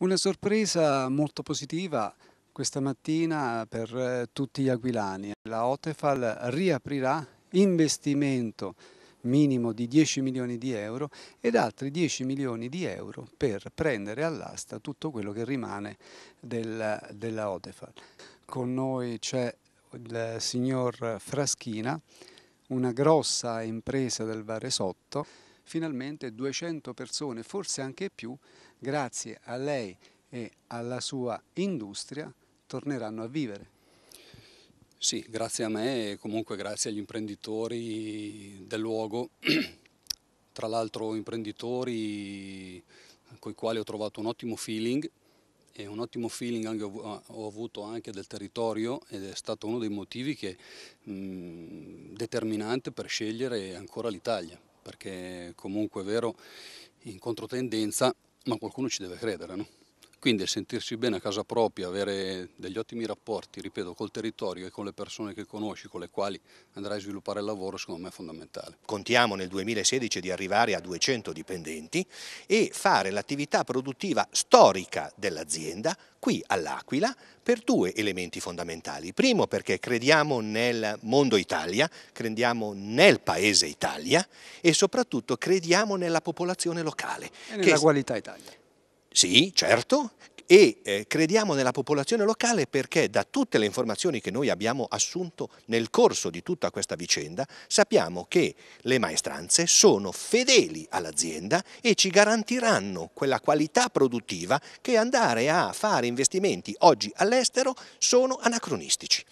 Una sorpresa molto positiva questa mattina per eh, tutti gli aquilani. La Otefal riaprirà investimento minimo di 10 milioni di euro ed altri 10 milioni di euro per prendere all'asta tutto quello che rimane della, della Otefal. Con noi c'è il signor Fraschina, una grossa impresa del Varesotto, finalmente 200 persone, forse anche più, grazie a lei e alla sua industria, torneranno a vivere. Sì, grazie a me e comunque grazie agli imprenditori del luogo, tra l'altro imprenditori con i quali ho trovato un ottimo feeling e un ottimo feeling anche, ho ah, avuto anche del territorio ed è stato uno dei motivi che, mh, mm, determinante per scegliere ancora l'Italia perché comunque è vero in controtendenza, ma qualcuno ci deve credere, no? Quindi sentirsi bene a casa propria, avere degli ottimi rapporti, ripeto, col territorio e con le persone che conosci, con le quali andrai a sviluppare il lavoro, secondo me è fondamentale. Contiamo nel 2016 di arrivare a 200 dipendenti e fare l'attività produttiva storica dell'azienda qui all'Aquila per due elementi fondamentali. Primo perché crediamo nel mondo Italia, crediamo nel paese Italia e soprattutto crediamo nella popolazione locale. E nella che... qualità Italia sì, certo, e eh, crediamo nella popolazione locale perché da tutte le informazioni che noi abbiamo assunto nel corso di tutta questa vicenda sappiamo che le maestranze sono fedeli all'azienda e ci garantiranno quella qualità produttiva che andare a fare investimenti oggi all'estero sono anacronistici.